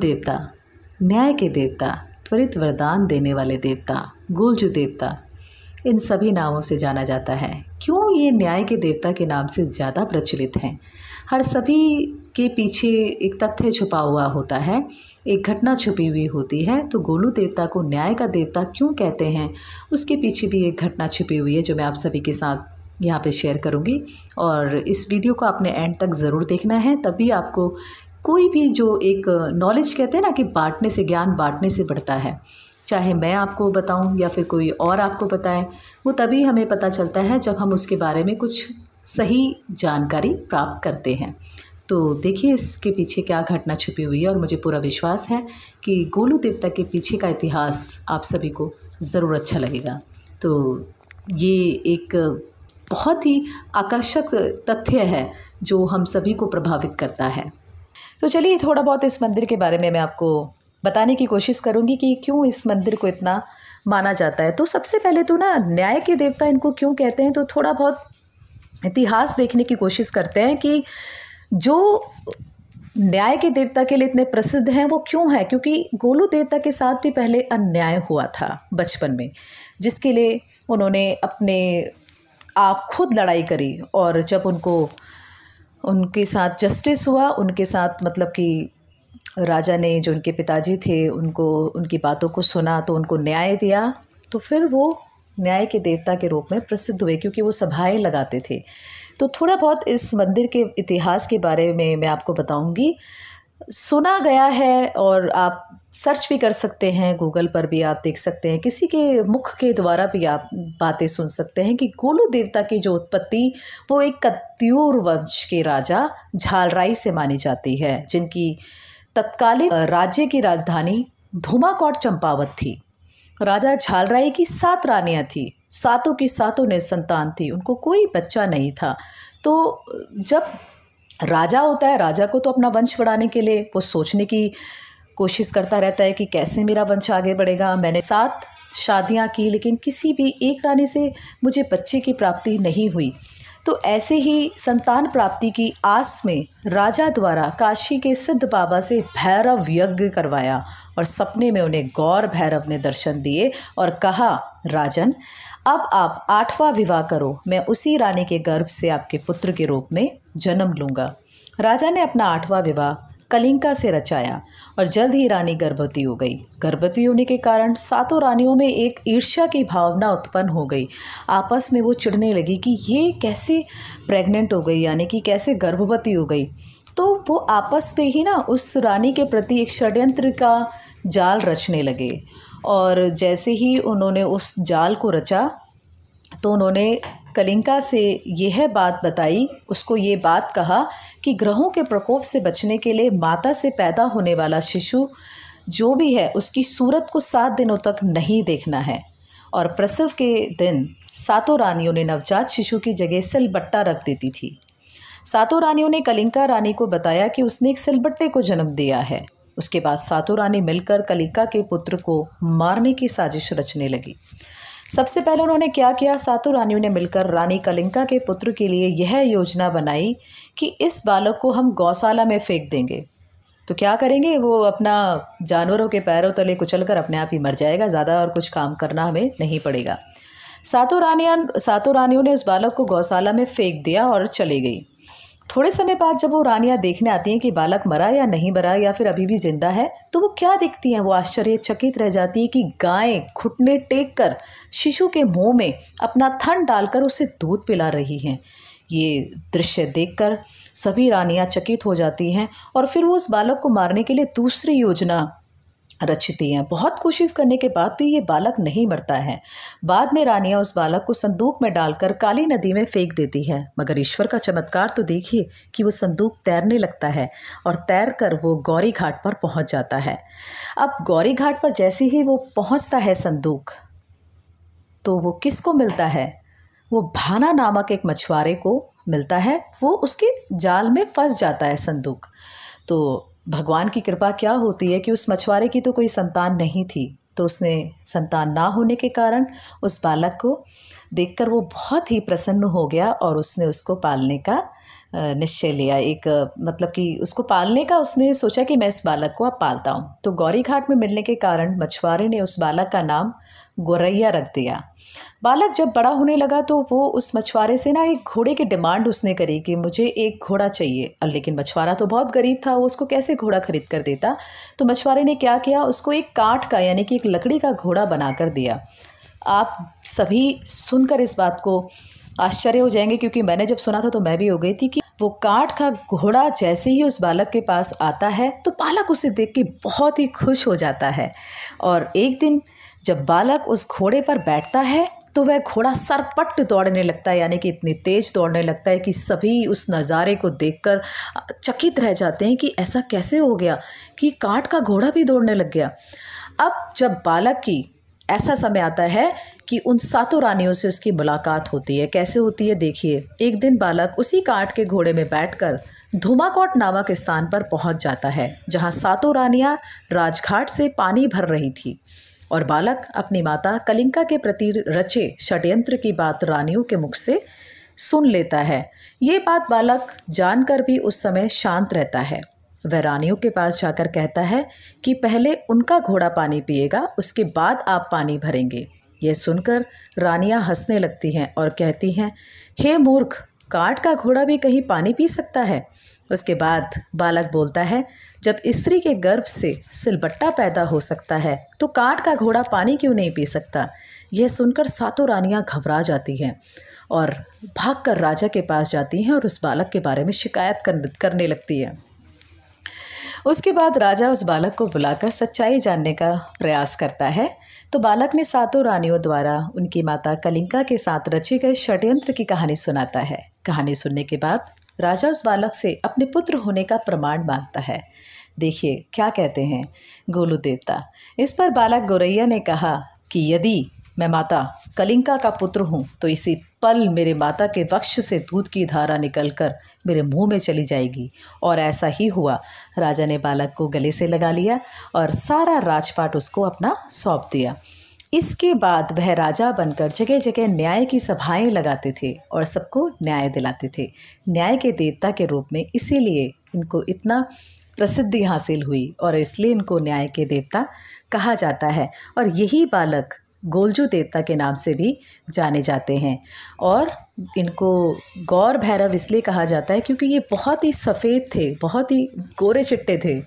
देवता न्याय के देवता त्वरित वरदान देने वाले देवता गोलजू देवता इन सभी नामों से जाना जाता है क्यों ये न्याय के देवता के नाम से ज़्यादा प्रचलित हैं हर सभी के पीछे एक तथ्य छुपा हुआ होता है एक घटना छुपी हुई होती है तो गोलू देवता को न्याय का देवता क्यों कहते हैं उसके पीछे भी एक घटना छुपी हुई है जो मैं आप सभी के साथ यहाँ पे शेयर करूँगी और इस वीडियो को आपने एंड तक ज़रूर देखना है तभी आपको कोई भी जो एक नॉलेज कहते हैं ना कि बांटने से ज्ञान बांटने से बढ़ता है चाहे मैं आपको बताऊं या फिर कोई और आपको बताए वो तभी हमें पता चलता है जब हम उसके बारे में कुछ सही जानकारी प्राप्त करते हैं तो देखिए इसके पीछे क्या घटना छुपी हुई है और मुझे पूरा विश्वास है कि गोलू देवता के पीछे का इतिहास आप सभी को ज़रूर अच्छा लगेगा तो ये एक बहुत ही आकर्षक तथ्य है जो हम सभी को प्रभावित करता है तो चलिए थोड़ा बहुत इस मंदिर के बारे में मैं आपको बताने की कोशिश करूंगी कि क्यों इस मंदिर को इतना माना जाता है तो सबसे पहले तो ना न्याय के देवता इनको क्यों कहते हैं तो थोड़ा बहुत इतिहास देखने की कोशिश करते हैं कि जो न्याय के देवता के लिए इतने प्रसिद्ध हैं वो क्यों हैं क्योंकि गोलू देवता के साथ भी पहले अन्याय हुआ था बचपन में जिसके लिए उन्होंने अपने आप खुद लड़ाई करी और जब उनको उनके साथ जस्टिस हुआ उनके साथ मतलब कि राजा ने जो उनके पिताजी थे उनको उनकी बातों को सुना तो उनको न्याय दिया तो फिर वो न्याय के देवता के रूप में प्रसिद्ध हुए क्योंकि वो सभाएं लगाते थे तो थोड़ा बहुत इस मंदिर के इतिहास के बारे में मैं आपको बताऊंगी सुना गया है और आप सर्च भी कर सकते हैं गूगल पर भी आप देख सकते हैं किसी के मुख के द्वारा भी आप बातें सुन सकते हैं कि गोलू देवता की जो उत्पत्ति वो एक कत्यूर वंश के राजा झालराई से मानी जाती है जिनकी तत्कालीन राज्य की राजधानी धुमाकौट चंपावत थी राजा झालराई की सात रानियाँ थीं सातों की सातों ने संतान थी उनको कोई बच्चा नहीं था तो जब राजा होता है राजा को तो अपना वंश बढ़ाने के लिए वो सोचने की कोशिश करता रहता है कि कैसे मेरा वंश आगे बढ़ेगा मैंने सात शादियां की लेकिन किसी भी एक रानी से मुझे बच्चे की प्राप्ति नहीं हुई तो ऐसे ही संतान प्राप्ति की आस में राजा द्वारा काशी के सिद्ध बाबा से भैरव यज्ञ करवाया और सपने में उन्हें गौर भैरव ने दर्शन दिए और कहा राजन अब आप आठवां विवाह करो मैं उसी रानी के गर्भ से आपके पुत्र के रूप में जन्म लूँगा राजा ने अपना आठवां विवाह कलिंका से रचाया और जल्द ही रानी गर्भवती हो गई गर्भवती होने के कारण सातों रानियों में एक ईर्ष्या की भावना उत्पन्न हो गई आपस में वो चिढ़ने लगी कि ये कैसे प्रेग्नेंट हो गई यानी कि कैसे गर्भवती हो गई तो वो आपस में ही ना उस रानी के प्रति एक षड्यंत्र का जाल रचने लगे और जैसे ही उन्होंने उस जाल को रचा तो उन्होंने कलिंका से यह बात बताई उसको ये बात कहा कि ग्रहों के प्रकोप से बचने के लिए माता से पैदा होने वाला शिशु जो भी है उसकी सूरत को सात दिनों तक नहीं देखना है और प्रसव के दिन सातों रानियों ने नवजात शिशु की जगह सिलबट्टा रख देती थी सातों रानियों ने कलिंका रानी को बताया कि उसने एक सिलबट्टे को जन्म दिया है उसके बाद सातों रानी मिलकर कलिंका के पुत्र को मारने की साजिश रचने लगी सबसे पहले उन्होंने क्या किया सातों रानियों ने मिलकर रानी कलिंका के पुत्र के लिए यह योजना बनाई कि इस बालक को हम गौशाला में फेंक देंगे तो क्या करेंगे वो अपना जानवरों के पैरों तले कुचल कर अपने आप ही मर जाएगा ज़्यादा और कुछ काम करना हमें नहीं पड़ेगा सातों रानियाँ सातों रानियों ने उस बालक को गौशाला में फेंक दिया और चली गई थोड़े समय बाद जब वो रानियाँ देखने आती हैं कि बालक मरा या नहीं मरा या फिर अभी भी जिंदा है तो वो क्या दिखती हैं वो आश्चर्यचकित रह जाती है कि गायें घुटने टेक कर शिशु के मुंह में अपना थन डालकर उसे दूध पिला रही हैं ये दृश्य देखकर सभी रानियाँ चकित हो जाती हैं और फिर वो उस बालक को मारने के लिए दूसरी योजना रचती हैं बहुत कोशिश करने के बाद भी ये बालक नहीं मरता है बाद में रानिया उस बालक को संदूक में डालकर काली नदी में फेंक देती है मगर ईश्वर का चमत्कार तो देखिए कि वो संदूक तैरने लगता है और तैर कर वो गौरी घाट पर पहुंच जाता है अब गौरी घाट पर जैसे ही वो पहुंचता है संदूक तो वो किस मिलता है वो भाना नामक एक मछुआरे को मिलता है वो उसके जाल में फंस जाता है संदूक तो भगवान की कृपा क्या होती है कि उस मछुआरे की तो कोई संतान नहीं थी तो उसने संतान ना होने के कारण उस बालक को देखकर वो बहुत ही प्रसन्न हो गया और उसने उसको पालने का निश्चय लिया एक मतलब कि उसको पालने का उसने सोचा कि मैं इस बालक को अब पालता हूँ तो गौरी घाट में मिलने के कारण मछुआरे ने उस बालक का नाम गोरैया रख दिया बालक जब बड़ा होने लगा तो वो उस मछुआरे से ना एक घोड़े की डिमांड उसने करी कि मुझे एक घोड़ा चाहिए लेकिन मछुआरा तो बहुत गरीब था वो उसको कैसे घोड़ा खरीद कर देता तो मछुआरे ने क्या किया उसको एक काठ का यानी कि एक लकड़ी का घोड़ा बना कर दिया आप सभी सुनकर इस बात को आश्चर्य हो जाएंगे क्योंकि मैंने जब सुना था तो मैं भी हो गई थी कि वो काट का घोड़ा जैसे ही उस बालक के पास आता है तो बालक उसे देख के बहुत ही खुश हो जाता है और एक दिन जब बालक उस घोड़े पर बैठता है तो वह घोड़ा सरपट दौड़ने लगता है यानी कि इतनी तेज़ दौड़ने लगता है कि सभी उस नज़ारे को देखकर चकित रह जाते हैं कि ऐसा कैसे हो गया कि काट का घोड़ा भी दौड़ने लग गया अब जब बालक की ऐसा समय आता है कि उन सातों रानियों से उसकी मुलाकात होती है कैसे होती है देखिए एक दिन बालक उसी काट के घोड़े में बैठकर धुमाकोट नामक स्थान पर पहुंच जाता है जहां सातों रानियां राजघाट से पानी भर रही थी और बालक अपनी माता कलिंका के प्रति रचे षड्यंत्र की बात रानियों के मुख से सुन लेता है ये बात बालक जानकर भी उस समय शांत रहता है वह रानियों के पास जाकर कहता है कि पहले उनका घोड़ा पानी पिएगा उसके बाद आप पानी भरेंगे यह सुनकर रानियां हंसने लगती हैं और कहती हैं हे मूर्ख काट का घोड़ा भी कहीं पानी पी सकता है उसके बाद बालक बोलता है जब स्त्री के गर्भ से सिलबट्टा पैदा हो सकता है तो काट का घोड़ा पानी क्यों नहीं पी सकता यह सुनकर सातों रानियां घबरा जाती हैं और भागकर राजा के पास जाती हैं और उस बालक के बारे में शिकायत करने लगती हैं उसके बाद राजा उस बालक को बुलाकर सच्चाई जानने का प्रयास करता है तो बालक ने सातों रानियों द्वारा उनकी माता कलिंका के साथ रचे गए षड्यंत्र की कहानी सुनाता है कहानी सुनने के बाद राजा उस बालक से अपने पुत्र होने का प्रमाण मांगता है देखिए क्या कहते हैं गोलू देवता इस पर बालक गोरैया ने कहा कि यदि मैं माता कलिंका का पुत्र हूँ तो इसी पल मेरे माता के वक्ष से दूध की धारा निकलकर मेरे मुंह में चली जाएगी और ऐसा ही हुआ राजा ने बालक को गले से लगा लिया और सारा राजपाट उसको अपना सौंप दिया इसके बाद वह राजा बनकर जगह जगह न्याय की सभाएं लगाते थे और सबको न्याय दिलाते थे न्याय के देवता के रूप में इसीलिए इनको इतना प्रसिद्धि हासिल हुई और इसलिए इनको न्याय के देवता कहा जाता है और यही बालक गोलजू देवता के नाम से भी जाने जाते हैं और इनको गौर भैरव इसलिए कहा जाता है क्योंकि ये बहुत ही सफ़ेद थे बहुत ही गोरे चिट्टे थे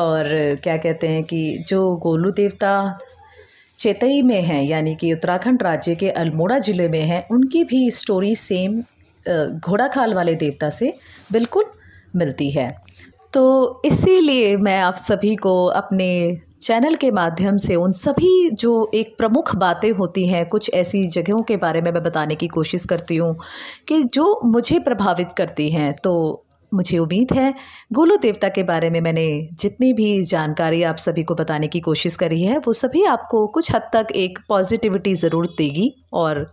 और क्या कहते हैं कि जो गोलू देवता चेतई में हैं यानी कि उत्तराखंड राज्य के अल्मोड़ा ज़िले में हैं उनकी भी स्टोरी सेम घोड़ा खाल वाले देवता से बिल्कुल मिलती है तो इसीलिए मैं आप सभी को अपने चैनल के माध्यम से उन सभी जो एक प्रमुख बातें होती हैं कुछ ऐसी जगहों के बारे में मैं बताने की कोशिश करती हूँ कि जो मुझे प्रभावित करती हैं तो मुझे उम्मीद है गोलू देवता के बारे में मैंने जितनी भी जानकारी आप सभी को बताने की कोशिश करी है वो सभी आपको कुछ हद तक एक पॉजिटिविटी ज़रूर देगी और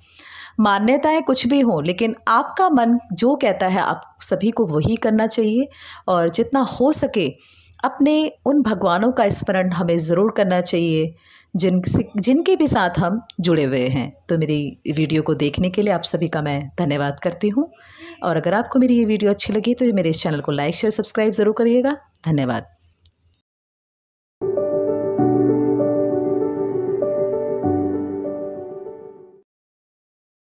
मान्यताएं कुछ भी हों लेकिन आपका मन जो कहता है आप सभी को वही करना चाहिए और जितना हो सके अपने उन भगवानों का स्मरण हमें ज़रूर करना चाहिए जिनसे जिनके भी साथ हम जुड़े हुए हैं तो मेरी वीडियो को देखने के लिए आप सभी का मैं धन्यवाद करती हूँ और अगर आपको मेरी ये वीडियो अच्छी लगी तो मेरे इस चैनल को लाइक शेयर सब्सक्राइब ज़रूर करिएगा धन्यवाद